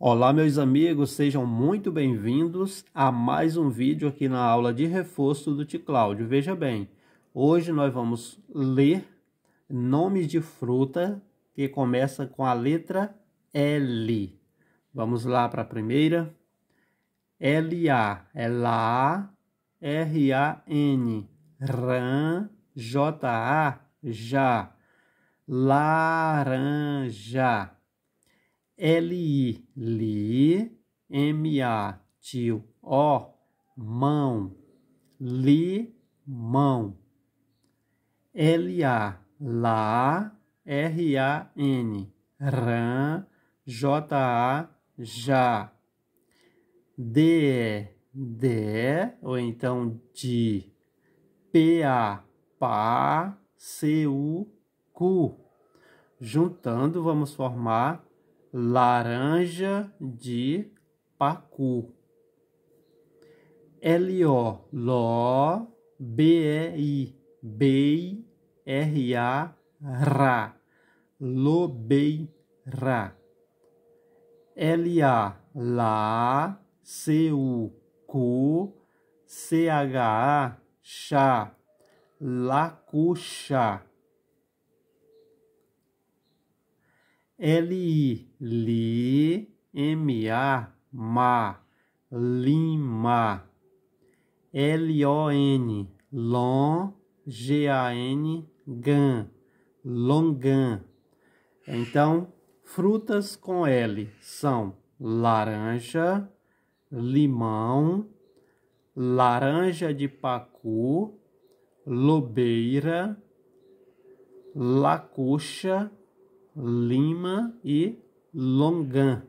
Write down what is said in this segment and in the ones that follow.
Olá, meus amigos, sejam muito bem-vindos a mais um vídeo aqui na aula de reforço do Ticláudio. Veja bem, hoje nós vamos ler nomes de fruta que começa com a letra L. Vamos lá para a primeira. L-A, é L-A-R-A-N, RAN, J-A, já, LARANJA. L-I, li, M-A, tio, O, mão, li, mão. L-A, lá, R-A-N, ran, J-A, já. D, de, ou então de, P-A, pá, C-U, cu. Juntando, vamos formar laranja de pacu. L-O, o B-E-I, B-I-R-A, ra, lobeira. L-A, lá, C-U, cu, C-H-A, chá, lacuchá. L-I, li, M-A, ma, lima. L-O-N, lon, G-A-N, gan, longan. Então, frutas com L são laranja, limão, laranja de pacu, lobeira, lacoxa, Lima e Longan.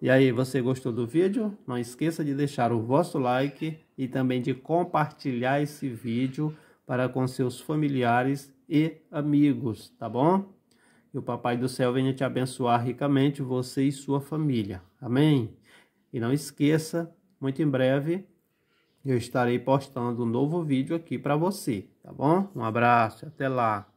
E aí, você gostou do vídeo? Não esqueça de deixar o vosso like e também de compartilhar esse vídeo para com seus familiares e amigos, tá bom? Que o Papai do Céu venha te abençoar ricamente, você e sua família. Amém? E não esqueça, muito em breve eu estarei postando um novo vídeo aqui para você, tá bom? Um abraço, até lá.